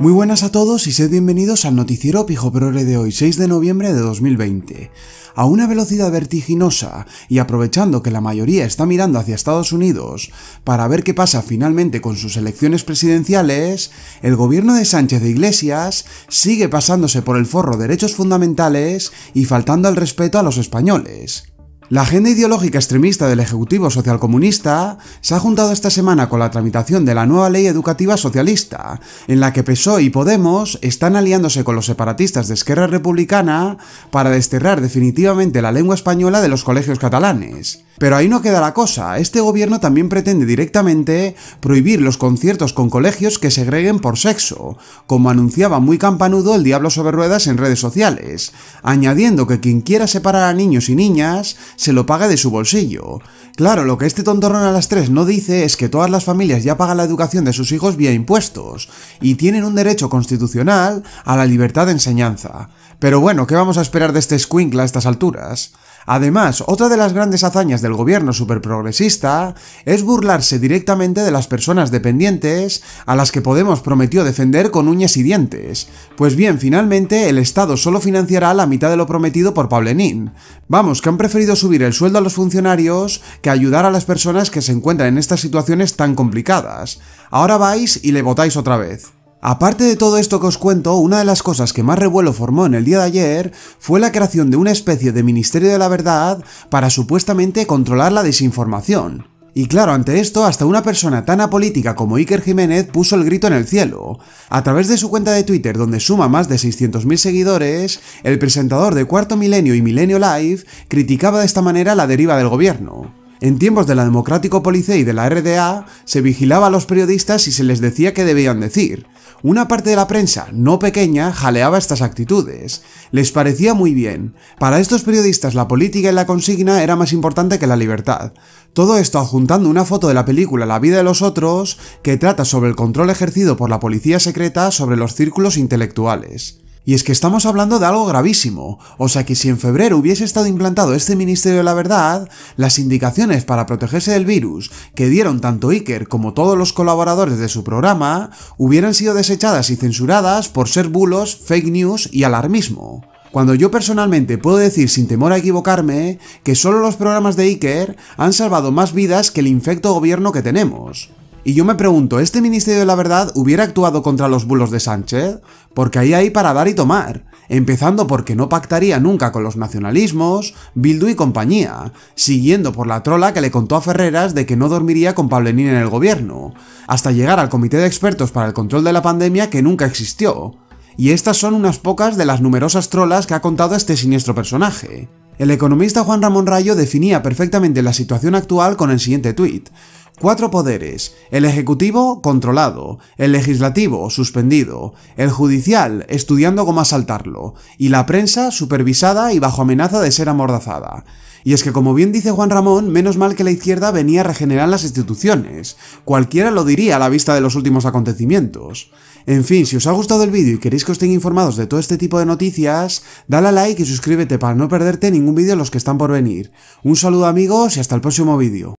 Muy buenas a todos y sed bienvenidos al noticiero pijo prore de hoy, 6 de noviembre de 2020. A una velocidad vertiginosa y aprovechando que la mayoría está mirando hacia Estados Unidos para ver qué pasa finalmente con sus elecciones presidenciales, el gobierno de Sánchez de Iglesias sigue pasándose por el forro derechos fundamentales y faltando al respeto a los españoles. La agenda ideológica extremista del Ejecutivo Socialcomunista se ha juntado esta semana con la tramitación de la nueva ley educativa socialista, en la que PSOE y Podemos están aliándose con los separatistas de Esquerra Republicana para desterrar definitivamente la lengua española de los colegios catalanes. Pero ahí no queda la cosa, este gobierno también pretende directamente prohibir los conciertos con colegios que segreguen por sexo, como anunciaba muy campanudo el Diablo sobre Ruedas en redes sociales, añadiendo que quien quiera separar a niños y niñas se lo paga de su bolsillo. Claro, lo que este tontorrón a las 3 no dice es que todas las familias ya pagan la educación de sus hijos vía impuestos, y tienen un derecho constitucional a la libertad de enseñanza. Pero bueno, ¿qué vamos a esperar de este squinkle a estas alturas? Además, otra de las grandes hazañas del gobierno superprogresista es burlarse directamente de las personas dependientes a las que Podemos prometió defender con uñas y dientes. Pues bien, finalmente el Estado solo financiará la mitad de lo prometido por Pablenín. Vamos, que han preferido subir el sueldo a los funcionarios que ayudar a las personas que se encuentran en estas situaciones tan complicadas. Ahora vais y le votáis otra vez. Aparte de todo esto que os cuento, una de las cosas que más revuelo formó en el día de ayer fue la creación de una especie de Ministerio de la Verdad para supuestamente controlar la desinformación. Y claro, ante esto, hasta una persona tan apolítica como Iker Jiménez puso el grito en el cielo. A través de su cuenta de Twitter, donde suma más de 600.000 seguidores, el presentador de Cuarto Milenio y Milenio Live criticaba de esta manera la deriva del gobierno. En tiempos de la Democrático Policía y de la RDA, se vigilaba a los periodistas y se les decía qué debían decir. Una parte de la prensa, no pequeña, jaleaba estas actitudes. Les parecía muy bien. Para estos periodistas la política y la consigna era más importante que la libertad. Todo esto adjuntando una foto de la película La vida de los otros, que trata sobre el control ejercido por la policía secreta sobre los círculos intelectuales. Y es que estamos hablando de algo gravísimo, o sea que si en febrero hubiese estado implantado este Ministerio de la Verdad, las indicaciones para protegerse del virus que dieron tanto Iker como todos los colaboradores de su programa hubieran sido desechadas y censuradas por ser bulos, fake news y alarmismo. Cuando yo personalmente puedo decir sin temor a equivocarme que solo los programas de Iker han salvado más vidas que el infecto gobierno que tenemos. Y yo me pregunto, ¿este Ministerio de la Verdad hubiera actuado contra los bulos de Sánchez? Porque ahí hay para dar y tomar. Empezando porque no pactaría nunca con los nacionalismos, Bildu y compañía, siguiendo por la trola que le contó a Ferreras de que no dormiría con Pablenín en el gobierno, hasta llegar al Comité de Expertos para el Control de la Pandemia que nunca existió. Y estas son unas pocas de las numerosas trolas que ha contado este siniestro personaje. El economista Juan Ramón Rayo definía perfectamente la situación actual con el siguiente tuit. Cuatro poderes, el ejecutivo controlado, el legislativo suspendido, el judicial estudiando cómo asaltarlo, y la prensa supervisada y bajo amenaza de ser amordazada. Y es que como bien dice Juan Ramón, menos mal que la izquierda venía a regenerar las instituciones. Cualquiera lo diría a la vista de los últimos acontecimientos. En fin, si os ha gustado el vídeo y queréis que os tenga informados de todo este tipo de noticias, dale a like y suscríbete para no perderte ningún vídeo de los que están por venir. Un saludo amigos y hasta el próximo vídeo.